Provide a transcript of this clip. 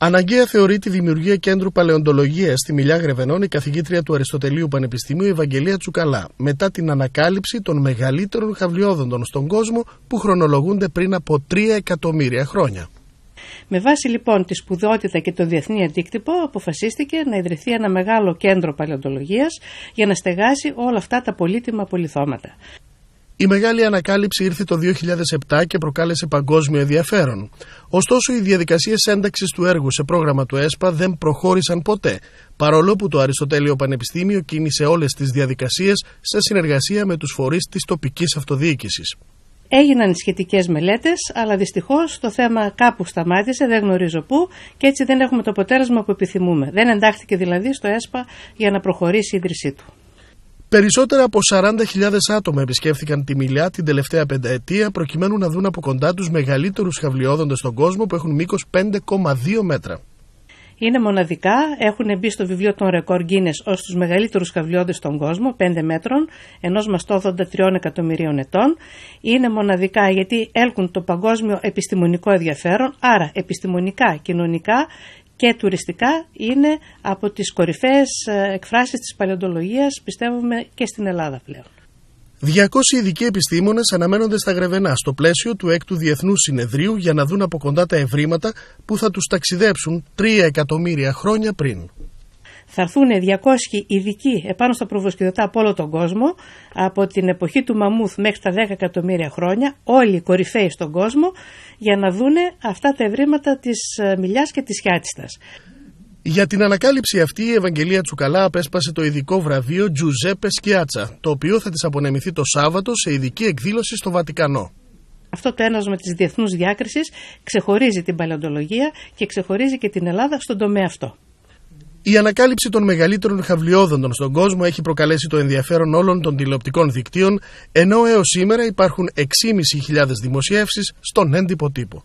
Αναγκαία θεωρεί τη δημιουργία κέντρου παλαιοντολογίας στη Μιλιά Γρεβενών η καθηγήτρια του Αριστοτελείου Πανεπιστημίου Ευαγγελία Τσουκαλά, μετά την ανακάλυψη των μεγαλύτερων χαβλιόδοντων στον κόσμο που χρονολογούνται πριν από 3 εκατομμύρια χρόνια. Με βάση λοιπόν τη σπουδότητα και τον διεθνή αντίκτυπο, αποφασίστηκε να ιδρυθεί ένα μεγάλο κέντρο παλαιοντολογίας για να στεγάσει όλα αυτά τα πολύτιμα πολυθώματα. Η μεγάλη ανακάλυψη ήρθε το 2007 και προκάλεσε παγκόσμιο ενδιαφέρον. Ωστόσο, οι διαδικασίες ένταξης του έργου σε πρόγραμμα του ΕΣΠΑ δεν προχώρησαν ποτέ, παρόλο που το Αριστοτέλειο Πανεπιστήμιο κίνησε όλες τις διαδικασίες σε συνεργασία με τους φορείς της τοπικής αυτοδιοίκησης. Έγιναν σχετικές μελέτες, αλλά δυστυχώς, το θέμα κάπου σταμάτησε, δεν γνωρίζω πού και έτσι δεν έχουμε το αποτέλεσμα που επιθυμούμε. Δεν εντάχθηκε δηλαδή στο ΕΣΠΑ για να προχωρήσει η ίδρυσή του. Περισσότερα από 40.000 άτομα επισκέφθηκαν τη Μιλιά την τελευταία πενταετία προκειμένου να δουν από κοντά τους μεγαλύτερους χαυλιόδοντες στον κόσμο που έχουν μήκος 5,2 μέτρα. Είναι μοναδικά, έχουν μπει στο βιβλίο των ρεκόρ Guinness ως τους μεγαλύτερους χαυλιόδες στον κόσμο, 5 μέτρων, ενός μαστόδοντα 3 εκατομμυρίων ετών. Είναι μοναδικά γιατί έλκουν το παγκόσμιο επιστημονικό ενδιαφέρον, άρα επιστημονικά, κοινωνικά και τουριστικά είναι από τις κορυφαίες ε, εκφράσεις της παλαιοντολογίας πιστεύουμε και στην Ελλάδα πλέον. 200 ειδικοί επιστήμονες αναμένονται στα Γρεβενά στο πλαίσιο του 6ου Διεθνούς Συνεδρίου για να δουν από κοντά τα ευρήματα που θα τους ταξιδέψουν 3 εκατομμύρια χρόνια πριν θα έρθουν 200 ειδικοί επάνω στα προβοσκηδωτά από όλο τον κόσμο, από την εποχή του Μαμούθ μέχρι τα 10 εκατομμύρια χρόνια, όλοι οι κορυφαίοι στον κόσμο, για να δούνε αυτά τα ευρήματα της ε, μιλιάς και της χιάτιστας. Για την ανακάλυψη αυτή η Ευαγγελία Τσουκαλά απέσπασε το ειδικό βραβείο Τζουζέπε Σκιάτσα, το οποίο θα της απονεμηθεί το Σάββατο σε ειδική εκδήλωση στο Βατικανό. Αυτό το ένασμα της διεθνούς διάκρισης ξεχωρίζει την παλαιοντολογία και ξεχωρίζει και την Ελλάδα στον τομέα αυτό. Η ανακάλυψη των μεγαλύτερων χαβλιόδοντων στον κόσμο έχει προκαλέσει το ενδιαφέρον όλων των τηλεοπτικών δικτύων, ενώ έως σήμερα υπάρχουν 6.500 δημοσιεύσεις στον έντυπο τύπο.